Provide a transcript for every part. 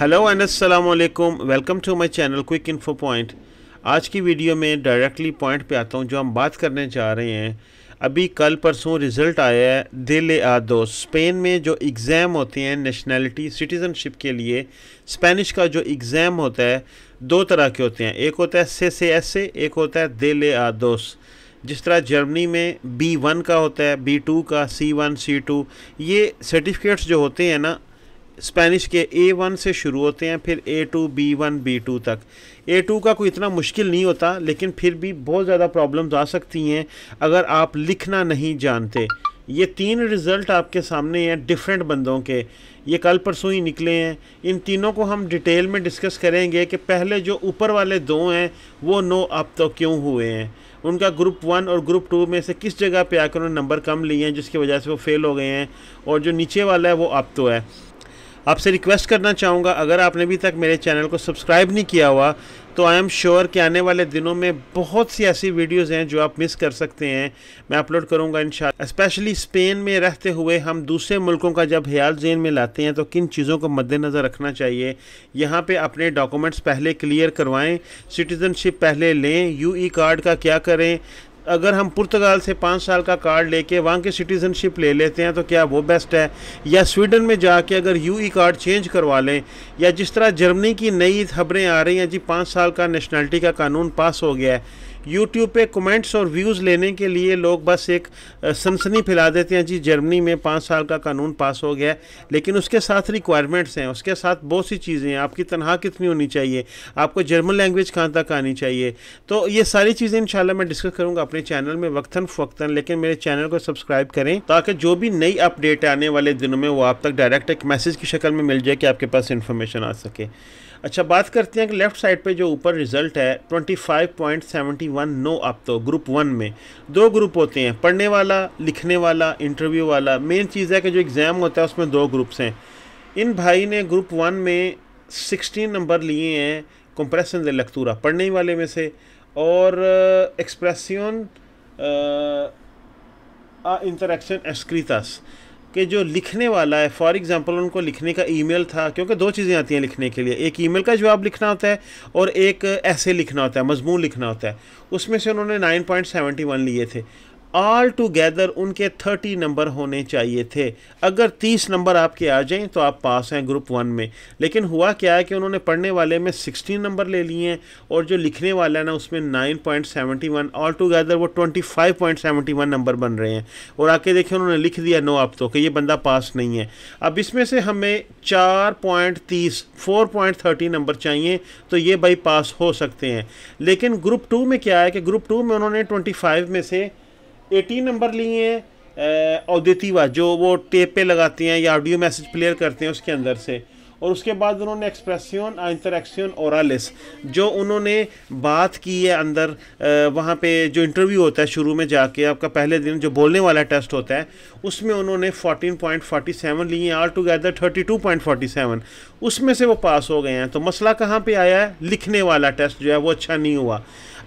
hello and वालेकुम welcome to my channel quick info point आज की वीडियो में डायरेक्टली पॉइंट पे आता हूँ जो हम बात करने जा रहे हैं अभी कल परसों रिज़ल्ट आया है दिल आदो स्पेन में जो एग्ज़ाम होते हैं नेशनैलिटी सिटीज़नशिप के लिए स्पेनिश का जो एग्ज़ाम होता है दो तरह के होते हैं एक होता है से से एस से एक होता है दिल आदोस जिस तरह जर्मनी में बी वन का होता है बी टू का सी वन सी टू ये सर्टिफिकेट्स जो होते हैं ना स्पेनिश के ए वन से शुरू होते हैं फिर A two B one B two तक ए टू का कोई इतना मुश्किल नहीं होता लेकिन फिर भी बहुत ज़्यादा प्रॉब्लम्स आ सकती हैं अगर आप लिखना नहीं जानते ये तीन रिज़ल्ट आपके सामने हैं डिफरेंट बंदों के ये कल परसों ही निकले हैं इन तीनों को हम डिटेल में डिस्कस करेंगे कि पहले जो ऊपर वाले दो हैं वो नो अब तो क्यों हुए हैं उनका ग्रुप वन और ग्रुप टू में से किस जगह पे आकर उन्होंने नंबर कम लिए हैं जिसकी वजह से वो फेल हो गए हैं और जो नीचे वाला है वो अब तो है आपसे रिक्वेस्ट करना चाहूँगा अगर आपने अभी तक मेरे चैनल को सब्सक्राइब नहीं किया हुआ तो आई एम श्योर कि आने वाले दिनों में बहुत सी ऐसी वीडियोज़ हैं जो आप मिस कर सकते हैं मैं अपलोड करूँगा इन स्पेशली स्पेन में रहते हुए हम दूसरे मुल्कों का जब हयाल जेन में लाते हैं तो किन चीज़ों को मद्देनज़र रखना चाहिए यहाँ पे अपने डॉक्यूमेंट्स पहले क्लियर करवाएं सिटीज़नशिप पहले लें यू ई कार्ड का क्या करें अगर हम पुर्तगाल से पाँच साल का कार्ड लेके वहाँ की सिटीज़नशिप ले लेते हैं तो क्या वो बेस्ट है या स्वीडन में जाके अगर U E e card change करवा लें या जिस तरह जर्मनी की नई खबरें आ रही हैं जी पाँच साल का नेशनलिटी का कानून पास हो गया है यूट्यूब पे कमेंट्स और व्यूज़ लेने के लिए लोग बस एक सनसनी फैला देते हैं जी जर्मनी में पाँच साल का कानून पास हो गया लेकिन उसके साथ रिक्वायरमेंट्स हैं उसके साथ बहुत सी चीज़ें हैं आपकी तनहा कितनी होनी चाहिए आपको जर्मन लैंग्वेज कहाँ तक आनी चाहिए तो ये सारी चीज़ें इन मैं डिस्कस करूँगा अपने चैनल में वक्ता फ़क्ता लेकिन मेरे चैनल को सब्सक्राइब करें ताकि जो भी नई अपडेट आने वाले दिनों में वो आप तक डायरेक्ट एक मैसेज की शक्ल में मिल जाए कि आपके पास इन्फॉर्मेशन आ सके अच्छा बात करते हैं कि लेफ़्ट साइड पे जो ऊपर रिज़ल्ट है 25.71 नो अप तो ग्रुप वन में दो ग्रुप होते हैं पढ़ने वाला लिखने वाला इंटरव्यू वाला मेन चीज़ है कि जो एग्ज़ाम होता है उसमें दो ग्रुप्स हैं इन भाई ने ग्रुप वन में सिक्सटीन नंबर लिए हैं कंप्रेशन दे लखतूरा पढ़ने वाले में से और एक्सप्रेसियन इंटरेक्शन एस्क्रीतास कि जो लिखने वाला है फॉर एग्ज़ाम्पल उनको लिखने का ईमेल था क्योंकि दो चीज़ें आती हैं लिखने के लिए एक ईमेल का जवाब लिखना होता है और एक ऐसे लिखना होता है मजमून लिखना होता है उसमें से उन्होंने 9.71 लिए थे ऑल टूगेदर उनके थर्टी नंबर होने चाहिए थे अगर तीस नंबर आपके आ जाएं तो आप पास हैं ग्रुप वन में लेकिन हुआ क्या है कि उन्होंने पढ़ने वाले में सिक्सटीन नंबर ले लिए हैं और जो लिखने वाला है ना उसमें nine point seventy one all together वो twenty five point seventy one number बन रहे हैं और आके देखिए उन्होंने लिख दिया नो आप तो कि ये बंदा पास नहीं है अब इसमें से हमें चार पॉइंट तीस फोर पॉइंट थर्टी नंबर चाहिए तो ये भाई पास हो सकते हैं लेकिन ग्रुप टू में क्या है कि ग्रुप टू में उन्होंने ट्वेंटी फाइव में से एटीन नंबर लिए हैं औदेतीवा जो वो टेप पे लगाते हैं या ऑडियो मैसेज प्लेयर करते हैं उसके अंदर से और उसके बाद उन्होंने एक्सप्रेसियन इंटरेक्शन ओरालिस जो उन्होंने बात की है अंदर वहाँ पे जो इंटरव्यू होता है शुरू में जाके आपका पहले दिन जो बोलने वाला टेस्ट होता है उसमें उन्होंने 14.47 लिए हैं ऑल टुगेदर थर्टी उसमें से वो पास हो गए हैं तो मसला कहाँ पे आया है लिखने वाला टेस्ट जो है वो अच्छा नहीं हुआ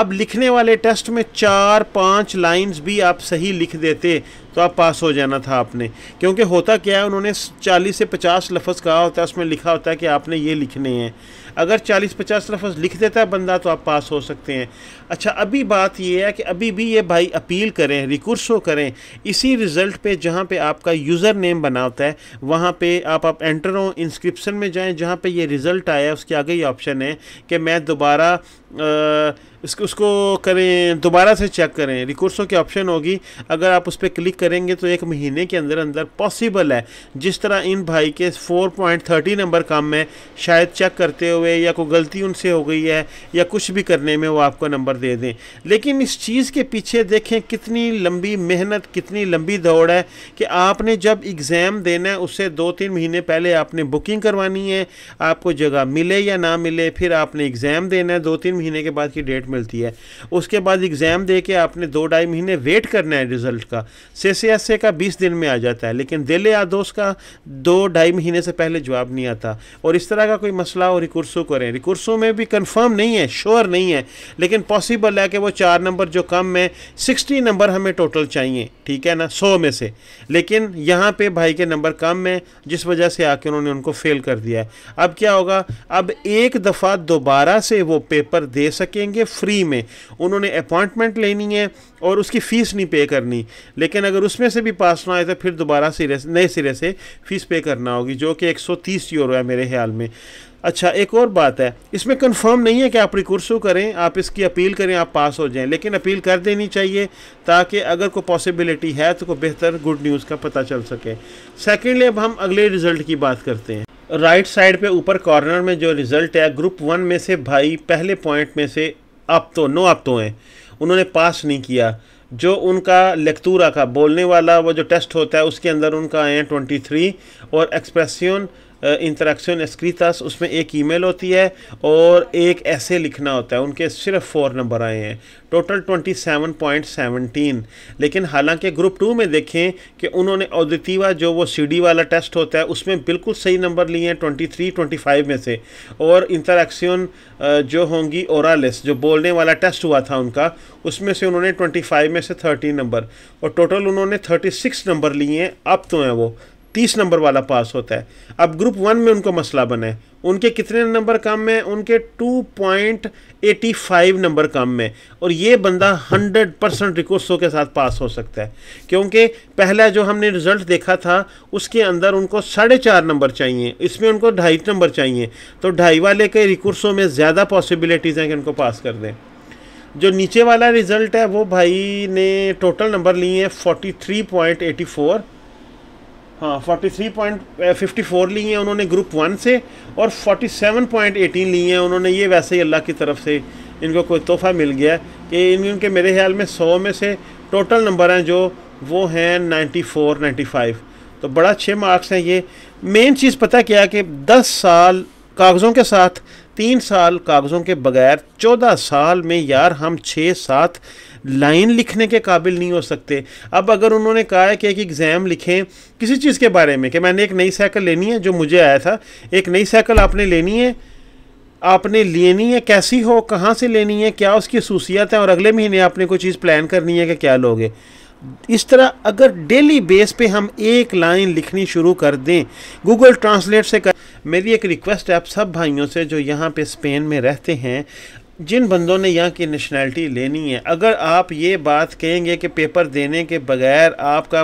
अब लिखने वाले टेस्ट में चार पांच लाइंस भी आप सही लिख देते तो आप पास हो जाना था आपने क्योंकि होता क्या है उन्होंने 40 से 50 लफ्ज़ कहा होता है उसमें लिखा होता है कि आपने ये लिखने हैं अगर 40-50 लफ्ज़ लिख देता है बंदा तो आप पास हो सकते हैं अच्छा अभी बात यह है कि अभी भी ये भाई अपील करें रिकुर्सो करें इसी रिज़ल्ट पे जहाँ पे आपका यूज़र नेम बना होता है वहाँ पे आप आप एंटर हो इंस्क्रिप्शन में जाएँ जहाँ पे ये रिज़ल्ट आया उसके आगे ये ऑप्शन है कि मैं दोबारा इसको उसको करें दोबारा से चेक करें रिकोर्सों की ऑप्शन होगी अगर आप उस पर क्लिक करेंगे तो एक महीने के अंदर अंदर पॉसिबल है जिस तरह इन भाई के 4.30 नंबर काम में शायद चेक करते हुए या कोई गलती उनसे हो गई है या कुछ भी करने में वो आपको नंबर दे दें लेकिन इस चीज़ के पीछे देखें कितनी लंबी मेहनत कितनी लंबी दौड़ है कि आपने जब एग्ज़ाम देना है उससे दो तीन महीने पहले आपने बुकिंग करवानी है आपको जगह मिले या ना मिले फिर आपने एग्ज़ाम देना है दो तीन महीने के बाद की डेट मिलती है उसके बाद एग्ज़ाम दे के आपने दो ढाई महीने वेट करना है रिज़ल्ट का से से एस ए का बीस दिन में आ जाता है लेकिन दिल दोस्त का दो ढाई महीने से पहले जवाब नहीं आता और इस तरह का कोई मसला हो रिकुर्सों करें रिकुर्सों में भी कन्फर्म नहीं है श्योर नहीं है लेकिन पॉसिबल है कि वो चार नंबर जो कम है सिक्सटी नंबर हमें टोटल चाहिए ठीक है ना सौ में से लेकिन यहाँ पे भाई के नंबर कम है जिस वजह से आके उन्होंने उनको फेल कर दिया है अब क्या होगा अब एक दफ़ा दोबारा से वो पेपर दे सकेंगे फ्री में उन्होंने अपॉइंटमेंट लेनी है और उसकी फ़ीस नहीं पे करनी लेकिन अगर उसमें से भी पास ना आए तो फिर दोबारा सिरे नए सिरे से फ़ीस पे करना होगी जो कि 130 यूरो है मेरे ख्याल में अच्छा एक और बात है इसमें कंफर्म नहीं है कि आप रिकर्सो करें आप इसकी अपील करें आप पास हो जाएं लेकिन अपील कर देनी चाहिए ताकि अगर कोई पॉसिबिलिटी है तो कोई बेहतर गुड न्यूज़ का पता चल सके सेकेंडली अब हम अगले रिज़ल्ट की बात करते हैं राइट साइड पे ऊपर कॉर्नर में जो रिज़ल्ट है ग्रुप वन में से भाई पहले पॉइंट में से अब तो नो अब तो हैं उन्होंने पास नहीं किया जो उनका लेक्तूरा का बोलने वाला वो जो टेस्ट होता है उसके अंदर उनका आए हैं ट्वेंटी थ्री और एक्सप्रेसियन इंटरेक्शन स्क्रीतास उसमें एक ईमेल होती है और एक ऐसे लिखना होता है उनके सिर्फ फोर नंबर आए हैं total twenty seven point seventeen लेकिन हालांकि ग्रुप टू में देखें कि उन्होंने औदितीवा जो वो सीडी वाला टेस्ट होता है उसमें बिल्कुल सही नंबर लिए हैं ट्वेंटी थ्री ट्वेंटी फाइव में से और इंटरेक्शन जो होंगी ओरालिस जो बोलने वाला टेस्ट हुआ था उनका उसमें से उन्होंने ट्वेंटी फाइव में से थर्टी नंबर और टोटल उन्होंने थर्टी सिक्स नंबर लिए हैं अब तो हैं वो तीस नंबर वाला पास होता है अब ग्रुप वन में उनको मसला बने उनके कितने नंबर कम है उनके 2.85 नंबर कम है और ये बंदा 100 परसेंट रिकोर्सों के साथ पास हो सकता है क्योंकि पहला जो हमने रिज़ल्ट देखा था उसके अंदर उनको साढ़े चार नंबर चाहिए इसमें उनको ढाई नंबर चाहिए तो ढाई वाले के रिक्वेस्टों में ज़्यादा पॉसिबिलिटीज़ हैं कि उनको पास कर दें जो नीचे वाला रिज़ल्ट है वो भाई ने टोटल नंबर लिए हैं फोर हाँ forty three point fifty four ली हैं उन्होंने ग्रुप वन से और फोर्टी सेवन पॉइंट एटीन ली हैं उन्होंने ये वैसे ही अल्लाह की तरफ से इनको कोई तोहफ़ा मिल गया कि इन इनके मेरे ख्याल में सौ में से टोटल नंबर हैं जो वो हैं नाइन्टी फोर नाइन्टी फाइव तो बड़ा अच्छे मार्क्स हैं ये मेन चीज़ पता क्या कि दस साल कागज़ों के साथ तीन साल कागज़ों के बगैर चौदह साल में यार हम छः सात लाइन लिखने के काबिल नहीं हो सकते अब अगर उन्होंने कहा है कि एक एग्ज़ाम लिखें किसी चीज़ के बारे में कि मैंने एक नई साइकिल लेनी है जो मुझे आया था एक नई साइकिल आपने लेनी है आपने लेनी है कैसी हो कहाँ से लेनी है क्या उसकी खूसियत हैं और अगले महीने आपने कोई चीज़ प्लान करनी है कि क्या लोगे इस तरह अगर डेली बेस पे हम एक लाइन लिखनी शुरू कर दें गूगल ट्रांसलेट से कर मेरी एक रिक्वेस्ट है आप सब भाइयों से जो यहाँ पे स्पेन में रहते हैं जिन बंदों ने यहाँ की नेशनैलिटी लेनी है अगर आप ये बात कहेंगे कि पेपर देने के बगैर आपका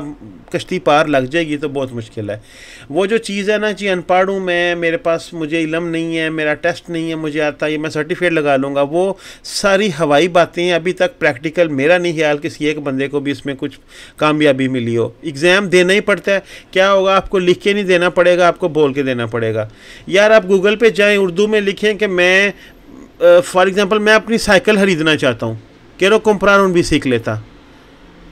कश्ती पार लग जाएगी तो बहुत मुश्किल है वो जो चीज़ है ना जी अनपढ़ हूँ मैं मेरे पास मुझे इलम नहीं है मेरा टेस्ट नहीं है मुझे आता ये मैं सर्टिफिकेट लगा लूँगा वो सारी हवाई बातें अभी तक प्रैक्टिकल मेरा नहीं ख्याल किसी एक बंदे को भी इसमें कुछ कामयाबी मिली हो एग्ज़ाम देना ही पड़ता है क्या होगा आपको लिख के नहीं देना पड़ेगा आपको बोल के देना पड़ेगा यार आप गूगल पर जाएँ उर्दू में लिखें कि मैं फॉर एग्ज़ाम्पल मैं अपनी साइकिल ख़रीदना चाहता हूँ कह रो उन भी सीख लेता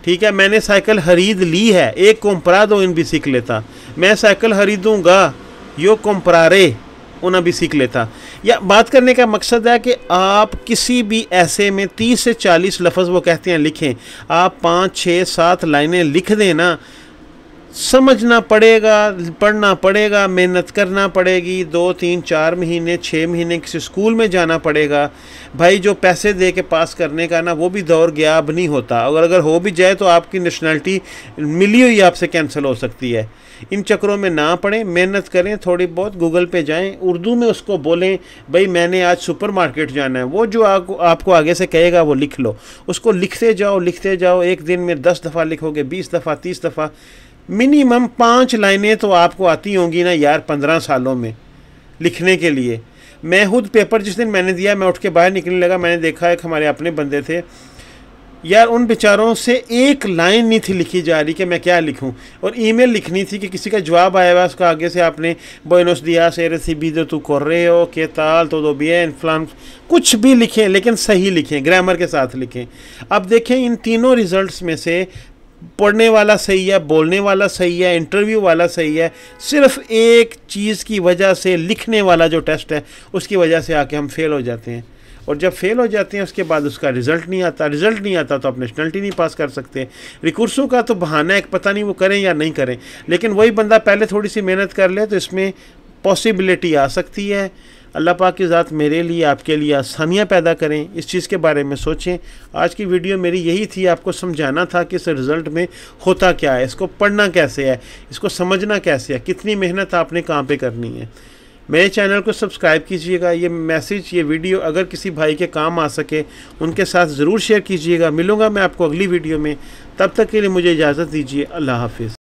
ठीक है मैंने साइकिल ख़रीद ली है एक कोम्परा दो इन भी सीख लेता मैं साइकिल ख़रीदूँगा यो कंपरारे उन्हें भी सीख लेता या बात करने का मकसद है कि आप किसी भी ऐसे में तीस से चालीस लफ्ज़ वो कहते हैं लिखें आप पाँच छः सात लाइनें लिख देना समझना पड़ेगा पढ़ना पड़ेगा मेहनत करना पड़ेगी दो तीन चार महीने छः महीने किसी स्कूल में जाना पड़ेगा भाई जो पैसे दे के पास करने का ना वो भी दौर गया अब नहीं होता और अगर हो भी जाए तो आपकी नेशनलिटी मिली हुई आपसे कैंसिल हो सकती है इन चक्रों में ना पढ़ें मेहनत करें थोड़ी बहुत गूगल पे जाएं उर्दू में उसको बोलें भाई मैंने आज सुपरमार्केट जाना है वो जो आपको आपको आगे से कहेगा वो लिख लो उसको लिखते जाओ लिखते जाओ एक दिन में दस दफ़ा लिखोगे बीस दफ़ा तीस दफ़ा मिनिमम पाँच लाइनें तो आपको आती होंगी ना यार पंद्रह सालों में लिखने के लिए मैं खुद पेपर जिस दिन मैंने दिया मैं उठ के बाहर निकलने लगा मैंने देखा एक हमारे अपने बंदे थे यार उन बेचारों से एक लाइन नहीं थी लिखी जा रही कि मैं क्या लिखूं और ईमेल लिखनी थी कि किसी का जवाब आया हुआ उसका आगे से आपने बोनस दिया से रेसिबी दो तो तू कर रहे हो के ताल तो दो बी एन फ्लान कुछ भी लिखें लेकिन सही लिखें ग्रामर के साथ लिखें अब देखें इन तीनों रिजल्ट्स में से पढ़ने वाला सही है बोलने वाला सही है इंटरव्यू वाला सही है सिर्फ एक चीज़ की वजह से लिखने वाला जो टेस्ट है उसकी वजह से आके हम फेल हो जाते हैं और जब फेल हो जाते हैं उसके बाद उसका रिज़ल्ट नहीं आता रिज़ल्ट नहीं आता तो आप नेशनलिटी नहीं पास कर सकते रिकोर्सों का तो बहाना है पता नहीं वो करें या नहीं करें लेकिन वही बंदा पहले थोड़ी सी मेहनत कर ले तो इसमें पॉसिबिलिटी आ सकती है अल्लाह पाक की ज़ात मेरे लिए आपके लिए आसानियाँ पैदा करें इस चीज़ के बारे में सोचें आज की वीडियो मेरी यही थी आपको समझाना था कि इस रिज़ल्ट में होता क्या है इसको पढ़ना कैसे है इसको समझना कैसे है कितनी मेहनत आपने कहाँ पर करनी है मेरे चैनल को सब्सक्राइब कीजिएगा ये मैसेज ये वीडियो अगर किसी भाई के काम आ सके उनके साथ ज़रूर शेयर कीजिएगा मिलूँगा मैं आपको अगली वीडियो में तब तक के लिए मुझे इजाज़त दीजिए अल्लाह हाफिज़